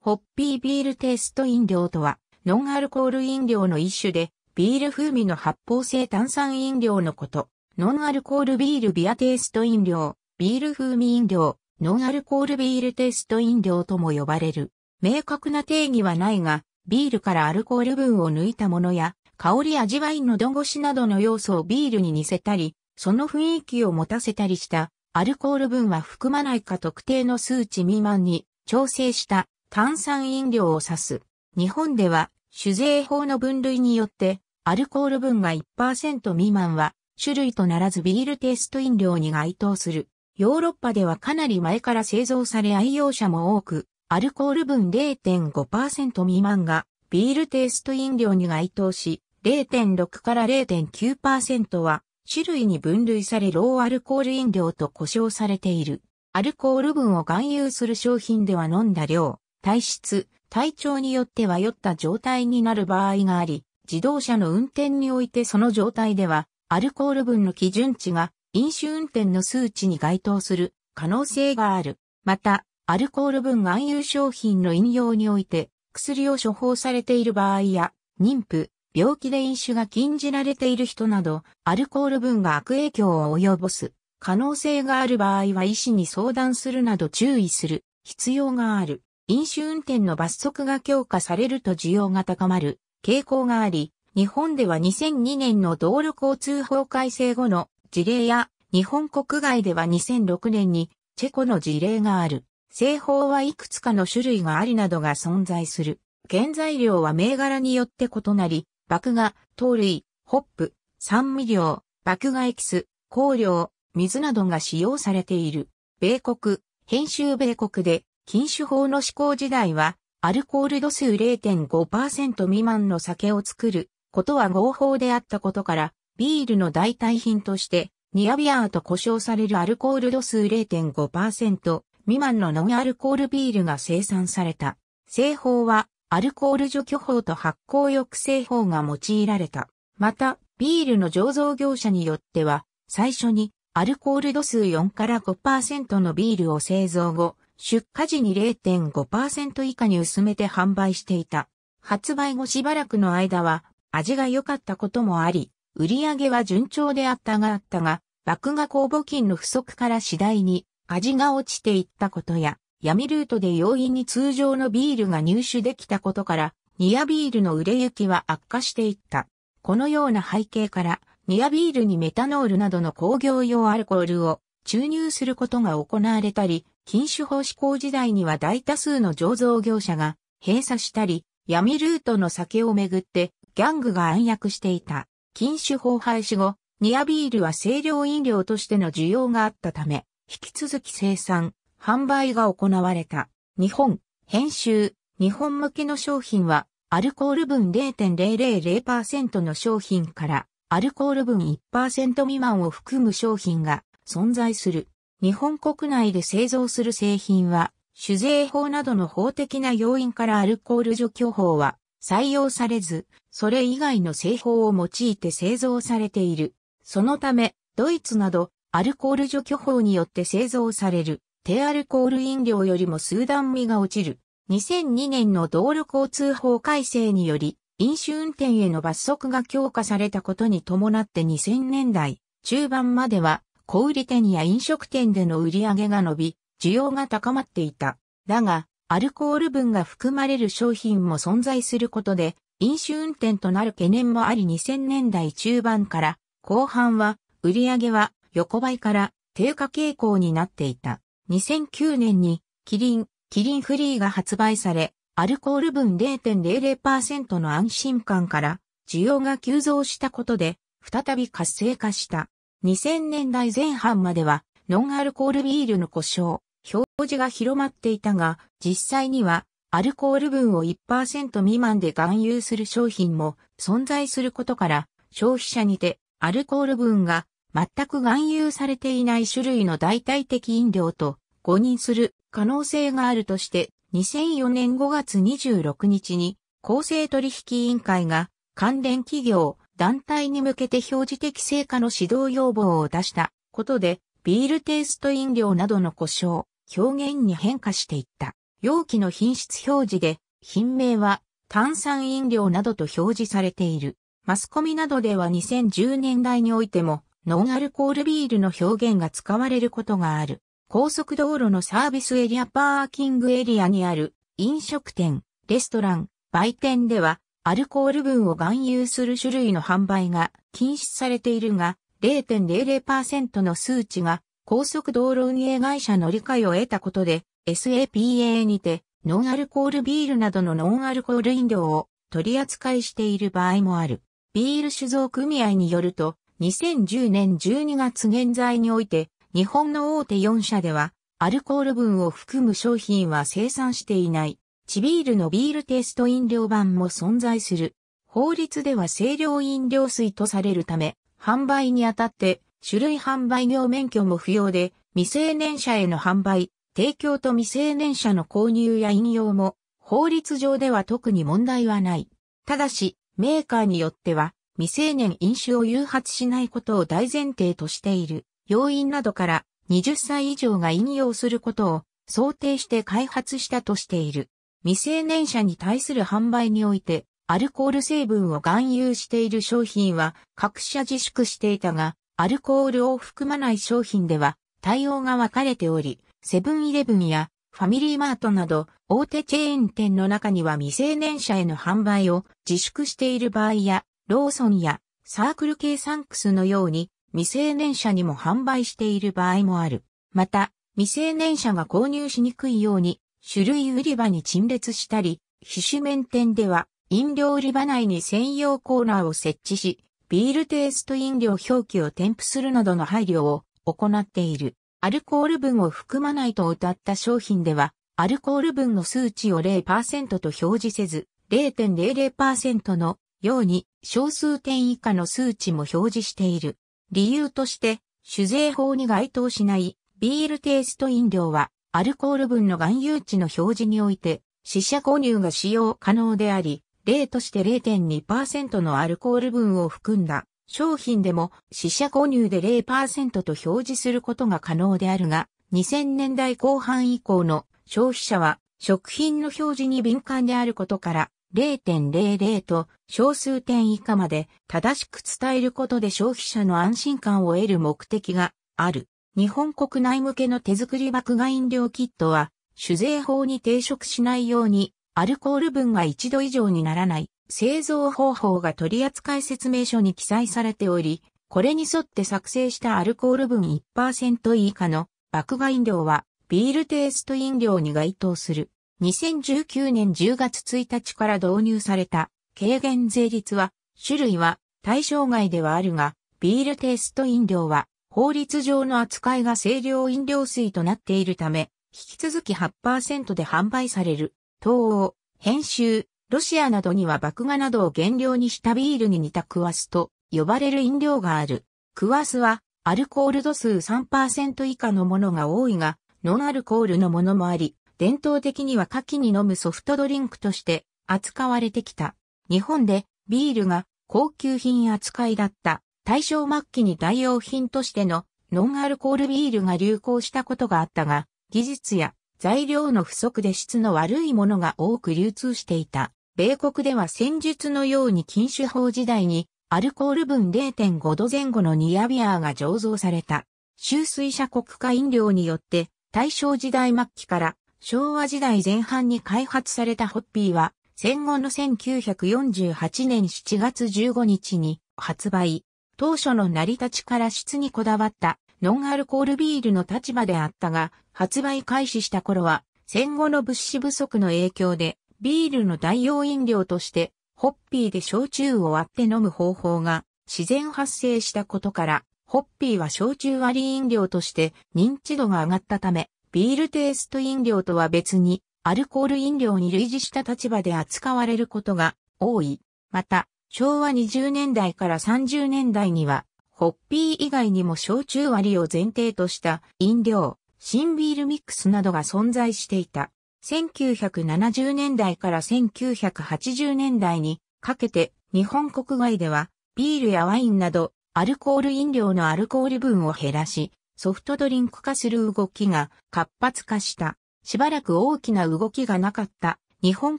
ホッピービールテイスト飲料とは、ノンアルコール飲料の一種で、ビール風味の発泡性炭酸飲料のこと。ノンアルコールビールビアテイスト飲料、ビール風味飲料、ノンアルコールビールテイスト飲料とも呼ばれる。明確な定義はないが、ビールからアルコール分を抜いたものや、香り味わいのどごしなどの要素をビールに似せたり、その雰囲気を持たせたりした、アルコール分は含まないか特定の数値未満に調整した炭酸飲料を指す。日本では酒税法の分類によってアルコール分が1%未満は種類とならずビールテイスト飲料に該当する。ヨーロッパではかなり前から製造され愛用者も多く、アルコール分0.5%未満がビールテイスト飲料に該当し、0.6から0.9%は種類に分類されローアルコール飲料と呼称されている。アルコール分を含有する商品では飲んだ量、体質、体調によっては酔った状態になる場合があり、自動車の運転においてその状態では、アルコール分の基準値が飲酒運転の数値に該当する可能性がある。また、アルコール分含有商品の飲用において、薬を処方されている場合や、妊婦、病気で飲酒が禁じられている人など、アルコール分が悪影響を及ぼす可能性がある場合は医師に相談するなど注意する必要がある。飲酒運転の罰則が強化されると需要が高まる傾向があり、日本では2002年の道路交通法改正後の事例や、日本国外では2006年にチェコの事例がある。製法はいくつかの種類がありなどが存在する。原材料は銘柄によって異なり、麦芽、糖類、ホップ、酸味料、麦芽エキス、香料、水などが使用されている。米国、編集米国で禁酒法の施行時代は、アルコール度数0.5%未満の酒を作ることは合法であったことから、ビールの代替品として、ニアビアーと呼称されるアルコール度数0.5%未満のノンアルコールビールが生産された。製法は、アルコール除去法と発酵抑制法が用いられた。また、ビールの醸造業者によっては、最初にアルコール度数4から5%のビールを製造後、出荷時に0.5%以下に薄めて販売していた。発売後しばらくの間は味が良かったこともあり、売り上げは順調であったがあったが、爆芽酵母菌の不足から次第に味が落ちていったことや、闇ルートで容易に通常のビールが入手できたことから、ニアビールの売れ行きは悪化していった。このような背景から、ニアビールにメタノールなどの工業用アルコールを注入することが行われたり、禁酒法施行時代には大多数の醸造業者が閉鎖したり、闇ルートの酒をめぐってギャングが暗躍していた。禁酒法廃止後、ニアビールは清涼飲料としての需要があったため、引き続き生産、販売が行われた。日本、編集、日本向けの商品は、アルコール分0.000%の商品から、アルコール分1%未満を含む商品が存在する。日本国内で製造する製品は、酒税法などの法的な要因からアルコール除去法は採用されず、それ以外の製法を用いて製造されている。そのため、ドイツなどアルコール除去法によって製造される低アルコール飲料よりも数段味が落ちる。2002年の道路交通法改正により、飲酒運転への罰則が強化されたことに伴って2000年代中盤までは小売店や飲食店での売り上げが伸び、需要が高まっていた。だが、アルコール分が含まれる商品も存在することで、飲酒運転となる懸念もあり2000年代中盤から後半は売り上げは横ばいから低下傾向になっていた。2009年にキリン、キリンフリーが発売され、アルコール分0.00%の安心感から需要が急増したことで再び活性化した。2000年代前半までは、ノンアルコールビールの故障、表示が広まっていたが、実際には、アルコール分を1%未満で含有する商品も存在することから、消費者にて、アルコール分が全く含有されていない種類の代替的飲料と誤認する可能性があるとして、2004年5月26日に、公正取引委員会が関連企業、団体に向けて表示的成果の指導要望を出したことで、ビールテイスト飲料などの故障、表現に変化していった。容器の品質表示で、品名は炭酸飲料などと表示されている。マスコミなどでは2010年代においても、ノンアルコールビールの表現が使われることがある。高速道路のサービスエリアパーキングエリアにある飲食店、レストラン、売店ではアルコール分を含有する種類の販売が禁止されているが、0.00%の数値が高速道路運営会社の理解を得たことで、SAPA にてノンアルコールビールなどのノンアルコール飲料を取り扱いしている場合もある。ビール酒造組合によると、2010年12月現在において、日本の大手4社では、アルコール分を含む商品は生産していない。地ビールのビールテイスト飲料版も存在する。法律では清涼飲料水とされるため、販売にあたって種類販売業免許も不要で、未成年者への販売、提供と未成年者の購入や引用も法律上では特に問題はない。ただし、メーカーによっては未成年飲酒を誘発しないことを大前提としている要因などから20歳以上が引用することを想定して開発したとしている。未成年者に対する販売において、アルコール成分を含有している商品は各社自粛していたが、アルコールを含まない商品では対応が分かれており、セブンイレブンやファミリーマートなど大手チェーン店の中には未成年者への販売を自粛している場合や、ローソンやサークル系サンクスのように未成年者にも販売している場合もある。また、未成年者が購入しにくいように種類売り場に陳列したり、非脂面店では飲料売り場内に専用コーナーを設置し、ビールテイスト飲料表記を添付するなどの配慮を行っている。アルコール分を含まないと謳った商品では、アルコール分の数値を0%と表示せず、0.00%のように小数点以下の数値も表示している。理由として、酒税法に該当しないビールテイスト飲料はアルコール分の含有値の表示において、死者購入が使用可能であり、例として0.2%のアルコール分を含んだ商品でも死者購入で0%と表示することが可能であるが、2000年代後半以降の消費者は食品の表示に敏感であることから0.00と小数点以下まで正しく伝えることで消費者の安心感を得る目的がある。日本国内向けの手作り爆買飲料キットは、酒税法に抵触しないように、アルコール分が一度以上にならない、製造方法が取扱説明書に記載されており、これに沿って作成したアルコール分1%以下の爆買飲料は、ビールテイスト飲料に該当する。2019年10月1日から導入された軽減税率は、種類は対象外ではあるが、ビールテイスト飲料は法律上の扱いが清涼飲料水となっているため、引き続き8%で販売される、東欧、編集、ロシアなどには爆芽などを原料にしたビールに似たクワスと呼ばれる飲料がある。クワスはアルコール度数3%以下のものが多いが、ノンアルコールのものもあり、伝統的には夏季に飲むソフトドリンクとして扱われてきた。日本でビールが高級品扱いだった大正末期に代用品としてのノンアルコールビールが流行したことがあったが、技術や材料の不足で質の悪いものが多く流通していた。米国では戦術のように禁酒法時代にアルコール分0.5度前後のニアビアーが醸造された。収水者国家飲料によって大正時代末期から昭和時代前半に開発されたホッピーは戦後の1948年7月15日に発売。当初の成り立ちから質にこだわったノンアルコールビールの立場であったが、発売開始した頃は戦後の物資不足の影響でビールの代用飲料としてホッピーで焼酎を割って飲む方法が自然発生したことから、ホッピーは焼酎割り飲料として認知度が上がったため、ビールテイスト飲料とは別にアルコール飲料に類似した立場で扱われることが多い。また、昭和20年代から30年代には、ホッピー以外にも焼酎割を前提とした飲料、新ビールミックスなどが存在していた。1970年代から1980年代にかけて日本国外ではビールやワインなどアルコール飲料のアルコール分を減らしソフトドリンク化する動きが活発化した。しばらく大きな動きがなかった。日本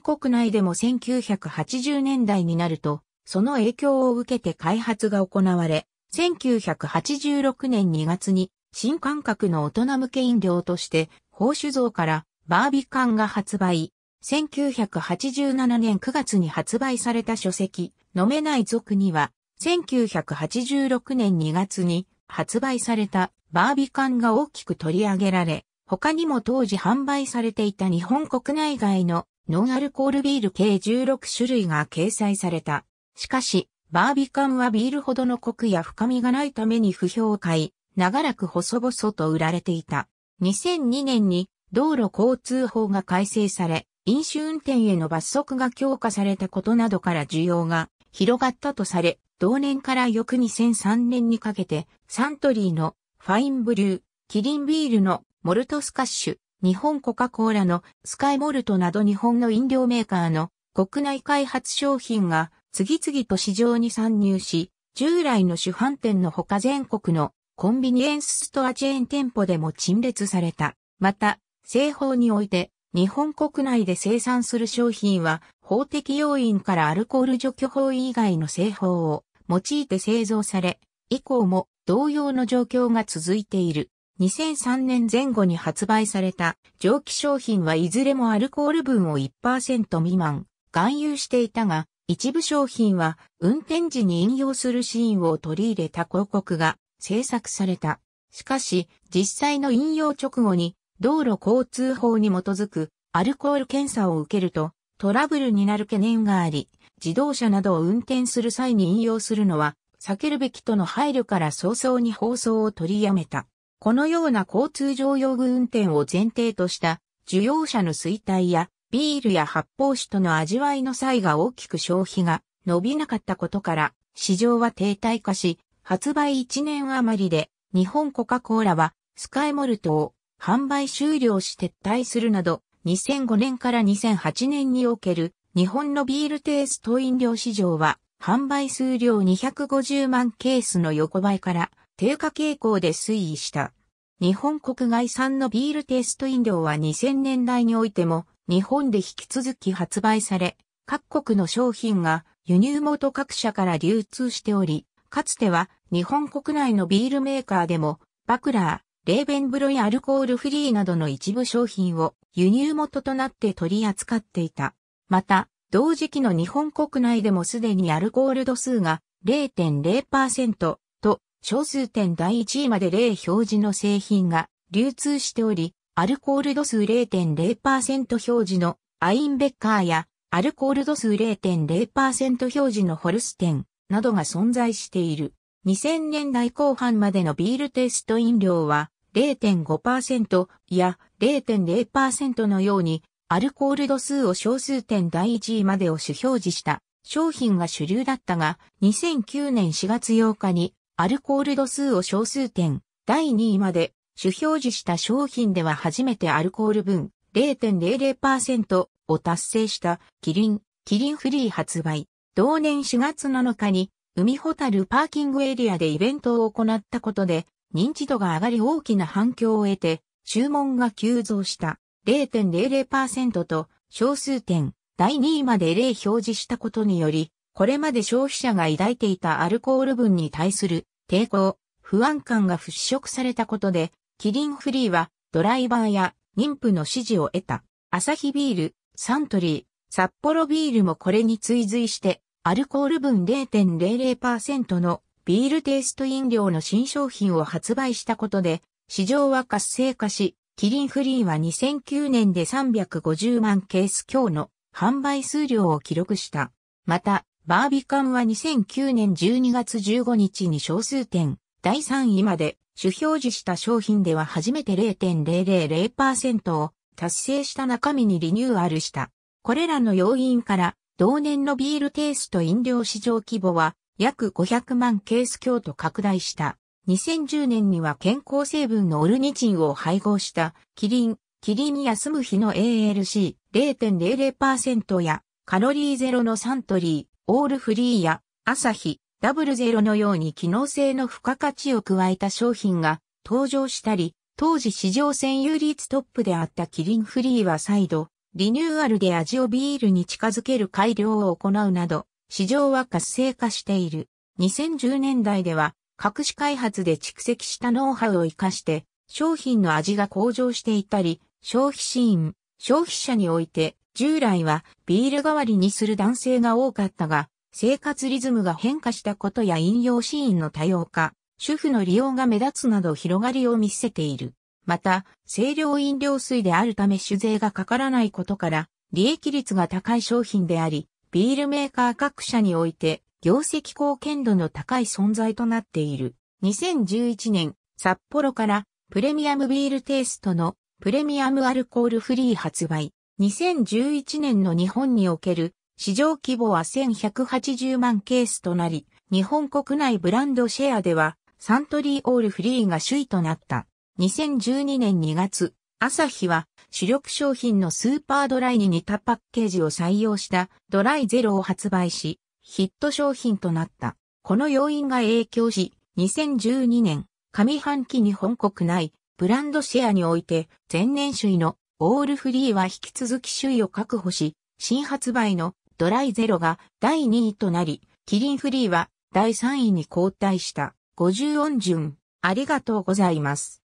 国内でも1980年代になるとその影響を受けて開発が行われ、1986年2月に新感覚の大人向け飲料として、宝酒造からバービ缶が発売。1987年9月に発売された書籍、飲めない族には、1986年2月に発売されたバービ缶が大きく取り上げられ、他にも当時販売されていた日本国内外のノンアルコールビール計16種類が掲載された。しかし、バービカンはビールほどのコクや深みがないために不評を買い、長らく細々と売られていた。2002年に道路交通法が改正され、飲酒運転への罰則が強化されたことなどから需要が広がったとされ、同年から翌2003年にかけて、サントリーのファインブリュー、キリンビールのモルトスカッシュ、日本コカ・コーラのスカイモルトなど日本の飲料メーカーの国内開発商品が次々と市場に参入し、従来の主販店のほか全国のコンビニエンスストアチェーン店舗でも陳列された。また、製法において、日本国内で生産する商品は、法的要因からアルコール除去法以外の製法を用いて製造され、以降も同様の状況が続いている。2003年前後に発売された蒸気商品はいずれもアルコール分を1%未満、含有していたが、一部商品は運転時に引用するシーンを取り入れた広告が制作された。しかし、実際の引用直後に道路交通法に基づくアルコール検査を受けるとトラブルになる懸念があり、自動車などを運転する際に引用するのは避けるべきとの配慮から早々に放送を取りやめた。このような交通常用具運転を前提とした、需要者の衰退やビールや発泡酒との味わいの際が大きく消費が伸びなかったことから、市場は停滞化し、発売1年余りで、日本コカ・コーラは、スカイモルトを販売終了し撤退するなど、2005年から2008年における日本のビールテイスト飲料市場は、販売数量250万ケースの横ばいから低下傾向で推移した。日本国外産のビールテイスト飲料は2000年代においても日本で引き続き発売され、各国の商品が輸入元各社から流通しており、かつては日本国内のビールメーカーでも、バクラー、レーベンブロイアルコールフリーなどの一部商品を輸入元となって取り扱っていた。また、同時期の日本国内でもすでにアルコール度数が0.0%と小数点第1位まで0表示の製品が流通しており、アルコール度数0.0%表示のアインベッカーやアルコール度数0.0%表示のホルステンなどが存在している。2000年代後半までのビールテイスト飲料は0.5%や0.0%のようにアルコール度数を小数点第1位までを主表示した商品が主流だったが2009年4月8日にアルコール度数を小数点第2位まで主表示した商品では初めてアルコール分0.00%を達成したキリン、キリンフリー発売。同年4月7日に海ホタルパーキングエリアでイベントを行ったことで認知度が上がり大きな反響を得て注文が急増した0.00%と小数点第2位まで0表示したことによりこれまで消費者が抱いていたアルコール分に対する抵抗、不安感が払拭されたことでキリンフリーはドライバーや妊婦の支持を得た。アサヒビール、サントリー、札幌ビールもこれに追随して、アルコール分0.00%のビールテイスト飲料の新商品を発売したことで、市場は活性化し、キリンフリーは2009年で350万ケース強の販売数量を記録した。また、バービカンは2009年12月15日に小数点第3位まで主表示した商品では初めて0.000%を達成した中身にリニューアルした。これらの要因から、同年のビールテイスト飲料市場規模は約500万ケース強と拡大した。2010年には健康成分のオルニチンを配合したキリン、キリン休む日の ALC0.00% やカロリーゼロのサントリー、オールフリーや朝日、ダブルゼロのように機能性の付加価値を加えた商品が登場したり、当時市場占有率トップであったキリンフリーは再度、リニューアルで味をビールに近づける改良を行うなど、市場は活性化している。2010年代では、各種開発で蓄積したノウハウを活かして、商品の味が向上していたり、消費シーン、消費者において、従来はビール代わりにする男性が多かったが、生活リズムが変化したことや飲用シーンの多様化、主婦の利用が目立つなど広がりを見せている。また、清涼飲料水であるため酒税がかからないことから、利益率が高い商品であり、ビールメーカー各社において、業績貢献度の高い存在となっている。2011年、札幌からプレミアムビールテイストのプレミアムアルコールフリー発売。2011年の日本における市場規模は1180万ケースとなり、日本国内ブランドシェアでは、サントリーオールフリーが首位となった。2012年2月、朝日は主力商品のスーパードライに似たパッケージを採用したドライゼロを発売し、ヒット商品となった。この要因が影響し、2012年上半期日本国内ブランドシェアにおいて前年首位のオールフリーは引き続き首位を確保し、新発売のドライゼロが第2位となり、キリンフリーは第3位に後退した。50音順、ありがとうございます。